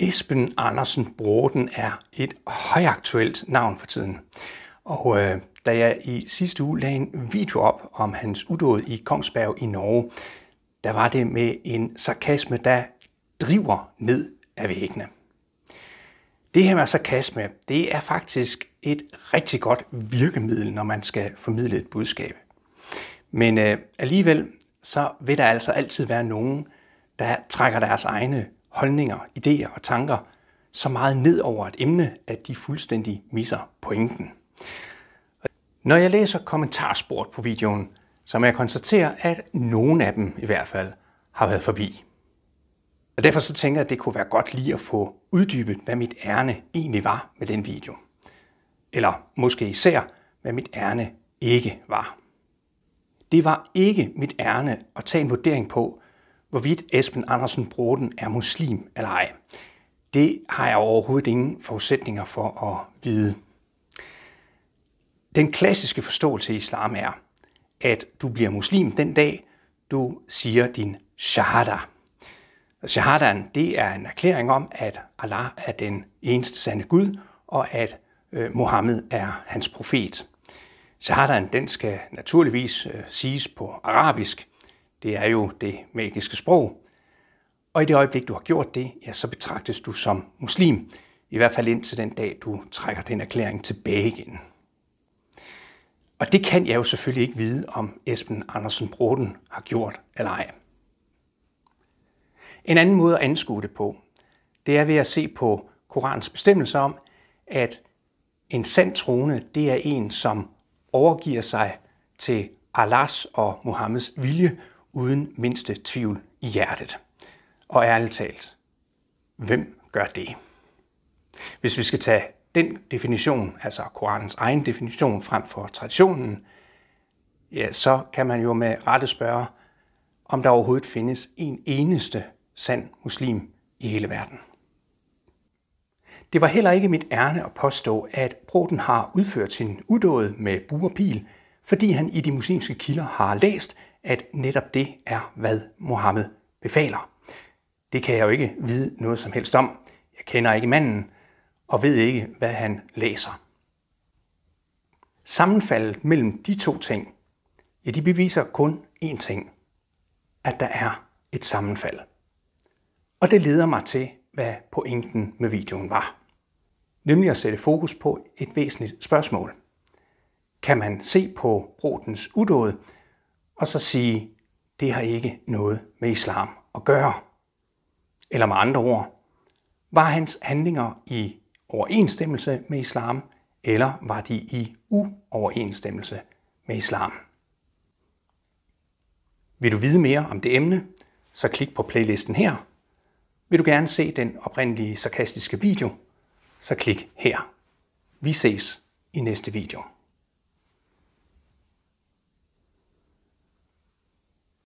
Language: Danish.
Esben Andersen Broden er et højaktuelt navn for tiden. Og øh, da jeg i sidste uge lagde en video op om hans udåd i Kongsberg i Norge, der var det med en sarkasme, der driver ned af væggene. Det her med sarkasme, det er faktisk et rigtig godt virkemiddel, når man skal formidle et budskab. Men øh, alligevel, så vil der altså altid være nogen, der trækker deres egne holdninger, idéer og tanker så meget ned over et emne, at de fuldstændig misser pointen. Når jeg læser kommentarsport på videoen, så må jeg konstatere, at nogen af dem i hvert fald har været forbi. Og derfor så tænker jeg, at det kunne være godt lige at få uddybet, hvad mit ærne egentlig var med den video. Eller måske især, hvad mit ærne ikke var. Det var ikke mit ærne at tage en vurdering på, hvorvidt Esben Andersen Broden er muslim eller ej. Det har jeg overhovedet ingen forudsætninger for at vide. Den klassiske forståelse i islam er, at du bliver muslim den dag, du siger din shahada. Shahadaen, det er en erklæring om, at Allah er den eneste sande Gud, og at øh, Mohammed er hans profet. Shahadaen, den skal naturligvis øh, siges på arabisk, det er jo det magiske sprog. Og i det øjeblik, du har gjort det, ja, så betragtes du som muslim, i hvert fald indtil den dag, du trækker den erklæring tilbage igen. Og det kan jeg jo selvfølgelig ikke vide, om Esben Andersen Broden har gjort eller ej. En anden måde at anskue det på, det er ved at se på Korans bestemmelse om, at en sand trone, det er en, som overgiver sig til Allahs og Mohammeds vilje, uden mindste tvivl i hjertet. Og ærligt talt, hvem gør det? Hvis vi skal tage den definition, altså Koranens egen definition frem for traditionen, ja, så kan man jo med rette spørge, om der overhovedet findes en eneste sand muslim i hele verden. Det var heller ikke mit ærne at påstå, at Broden har udført sin udåd med buerpil, fordi han i de muslimske kilder har læst, at netop det er, hvad Mohammed befaler. Det kan jeg jo ikke vide noget som helst om. Jeg kender ikke manden og ved ikke, hvad han læser. Sammenfaldet mellem de to ting, ja, de beviser kun én ting, at der er et sammenfald. Og det leder mig til, hvad pointen med videoen var. Nemlig at sætte fokus på et væsentligt spørgsmål. Kan man se på brodens udåde, og så sige, det har ikke noget med islam at gøre. Eller med andre ord, var hans handlinger i overensstemmelse med islam, eller var de i uoverensstemmelse med islam? Vil du vide mere om det emne, så klik på playlisten her. Vil du gerne se den oprindelige sarkastiske video, så klik her. Vi ses i næste video.